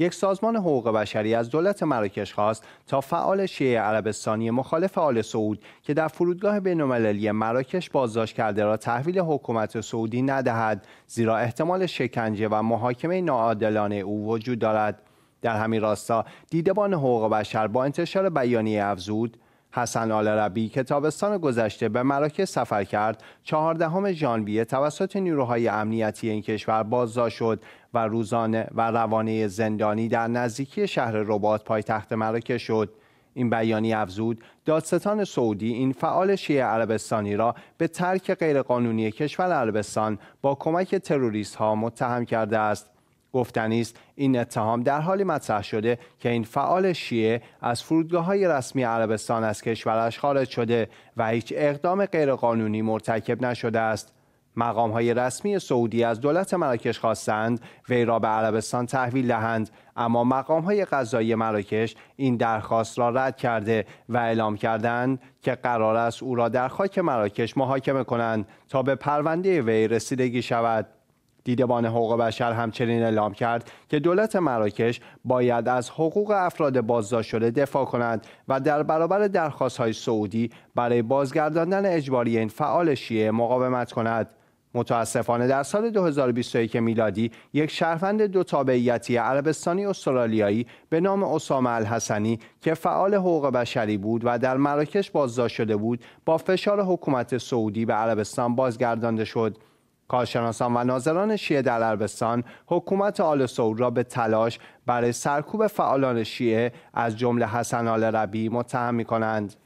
یک سازمان حقوق بشری از دولت مراکش خواست تا فعال شیعه عربستانی مخالف آل سعود که در فرودگاه بینالمللی مراکش بازداشت کرده را تحویل حکومت سعودی ندهد زیرا احتمال شکنجه و محاکمه ناعادلانه او وجود دارد در همین راستا دیدبان حقوق بشر با انتشار بیانیه افزود حسن آل ربی که تابستان گذشته به مراکش سفر کرد چهاردهم ژانویه توسط نیروهای امنیتی این کشور بازداشت شد و روزانه و روانه زندانی در نزدیکی شهر رباط پایتخت مراکش شد این بیانیه افزود دادستان سعودی این فعال شیعه عربستانی را به ترک غیرقانونی کشور عربستان با کمک تروریست ها متهم کرده است گفتنی است این اتهام در حالی مطرح شده که این فعال شیعه از فرودگاه های رسمی عربستان از کشورش خارج شده و هیچ اقدام غیرقانونی مرتکب نشده است مقام های رسمی سعودی از دولت مراکش خواستند وی را به عربستان تحویل دهند اما مقام های قضایی مراکش این درخواست را رد کرده و اعلام کردند که قرار است او را در خاک مراکش محاکمه کنند تا به پرونده وی رسیدگی شود دیدبان حقوق بشر همچنین اعلام کرد که دولت مراکش باید از حقوق افراد بازداشت شده دفاع کند و در برابر درخواست های سعودی برای بازگرداندن اجباری این فعال شیعه مقاومت کند. متاسفانه در سال 2021 میلادی یک شهروند دو تابعیتی عربستانی استرالیایی به نام اسامه الحسنی که فعال حقوق بشری بود و در مراکش بازداشت شده بود با فشار حکومت سعودی به عربستان بازگردانده شد کارشناسان و ناظران شیعه در عربستان حکومت آل سعود را به تلاش برای سرکوب فعالان شیعه از جمله حسن آل ربی متهم می کنند.